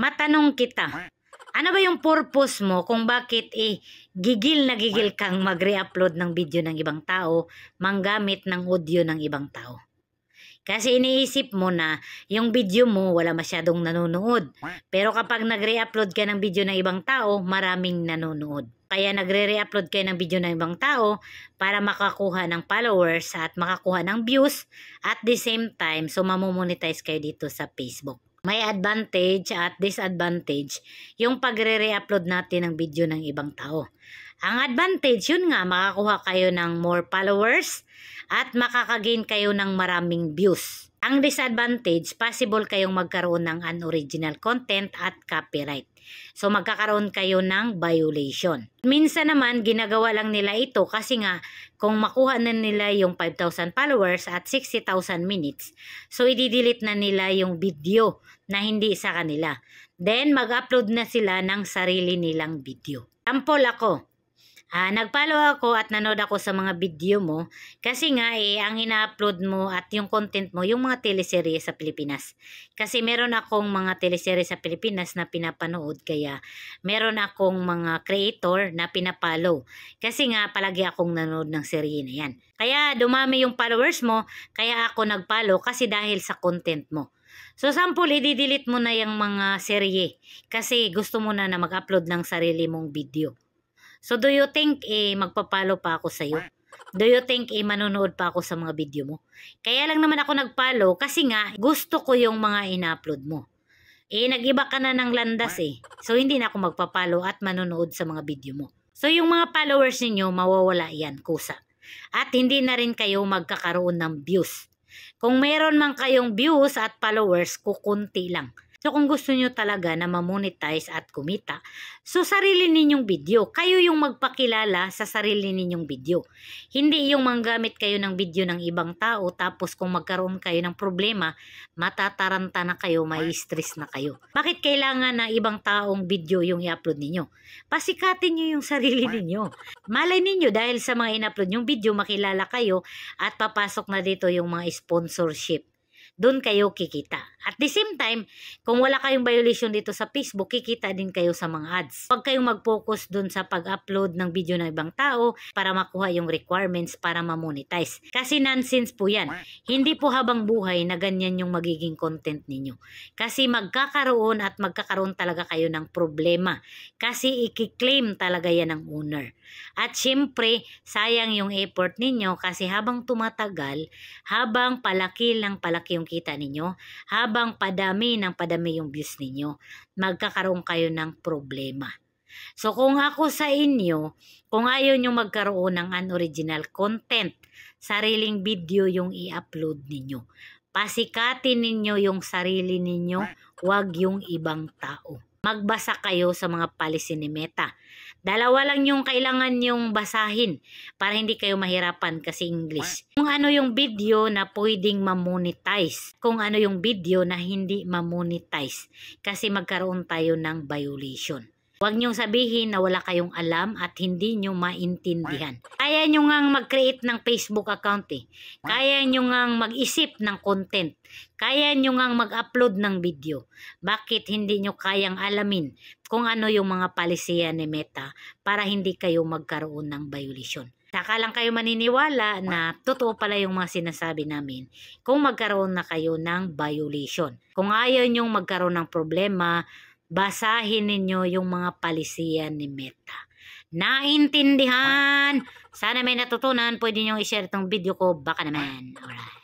matanong kita, ano ba yung purpose mo kung bakit eh, gigil na gigil kang mag-re-upload ng video ng ibang tao, manggamit ng audio ng ibang tao? Kasi iniisip mo na yung video mo wala masyadong nanonood. Pero kapag nagre-upload ka ng video ng ibang tao, maraming nanonood. Kaya nagre-re-upload kayo ng video ng ibang tao para makakuha ng followers at makakuha ng views at the same time so mamomonetize kayo dito sa Facebook may advantage at disadvantage yung pagre-re-upload natin ng video ng ibang tao. Ang advantage, yun nga, makakuha kayo ng more followers at makakagain kayo ng maraming views. Ang disadvantage, possible kayong magkaroon ng unoriginal content at copyright. So magkakaroon kayo ng violation. Minsan naman ginagawa lang nila ito kasi nga kung makuha na nila yung 5,000 followers at 60,000 minutes, so i-delete na nila yung video na hindi sa kanila. Then mag-upload na sila ng sarili nilang video. Example ako, Uh, nag-follow ako at nanood ako sa mga video mo kasi nga eh, ang ina-upload mo at yung content mo, yung mga teleserye sa Pilipinas. Kasi meron akong mga teleserye sa Pilipinas na pinapanood kaya meron akong mga creator na pinapollow. Kasi nga palagi akong nanood ng serye na yan. Kaya dumami yung followers mo kaya ako nag-follow kasi dahil sa content mo. So sample, i-delete mo na yung mga serye kasi gusto mo na na mag-upload ng sarili mong video. So do you think eh magpapalo pa ako sa iyo? Do you think eh manonood pa ako sa mga video mo? Kaya lang naman ako nagpalo kasi nga gusto ko yung mga ina-upload mo. Eh nagiba ka na ng landas eh. So hindi na ako magpapalo at manonood sa mga video mo. So yung mga followers ninyo mawawala yan kusa. At hindi na rin kayo magkakaroon ng views. Kung meron man kayong views at followers, kukunti lang. So kung gusto niyo talaga na ma-monetize at kumita, so sarili ninyong video. Kayo yung magpakilala sa sarili ninyong video. Hindi yung manggamit kayo ng video ng ibang tao tapos kung magkaroon kayo ng problema, matataranta na kayo, mai stress na kayo. Bakit kailangan na ibang taong video yung i-upload ninyo? Pasikatin niyo yung sarili ninyo. Malay ninyo dahil sa mga in-upload yung video, makilala kayo at papasok na dito yung mga sponsorship doon kayo kikita. At the same time, kung wala kayong violation dito sa Facebook, kikita din kayo sa mga ads. Huwag kayong mag-focus doon sa pag-upload ng video ng ibang tao para makuha yung requirements para ma-monetize. Kasi nonsense po yan. Hindi po habang buhay na ganyan yung magiging content ninyo. Kasi magkakaroon at magkakaroon talaga kayo ng problema. Kasi ikiklaim talaga yan ng owner. At syempre, sayang yung effort ninyo kasi habang tumatagal, habang palaki lang palaki yung kita ninyo, habang padami ng padami yung views ninyo, magkakaroon kayo ng problema. So kung ako sa inyo, kung ayaw nyo magkaroon ng unoriginal content, sariling video yung i-upload ninyo. Pasikatin ninyo yung sarili ninyo, wag yung ibang tao magbasa kayo sa mga policy ni Meta. Dalawa lang yung kailangan yung basahin para hindi kayo mahirapan kasi English. Kung ano yung video na pwedeng mamonetize, kung ano yung video na hindi mamonetize kasi magkaroon tayo ng violation. Huwag niyong sabihin na wala kayong alam at hindi niyo maintindihan. Kaya niyo ngang mag-create ng Facebook account eh. Kaya niyo ngang mag-isip ng content. Kaya niyo ngang mag-upload ng video. Bakit hindi niyo kayang alamin kung ano yung mga palisiya ni Meta para hindi kayo magkaroon ng violation? Saka lang kayo maniniwala na totoo pala yung mga sinasabi namin kung magkaroon na kayo ng violation. Kung ayaw nyong magkaroon ng problema, basahin ninyo yung mga palisiyan ni Meta. Naintindihan! Sana may natutunan. Pwede nyo i-share itong video ko. Baka naman. Alright.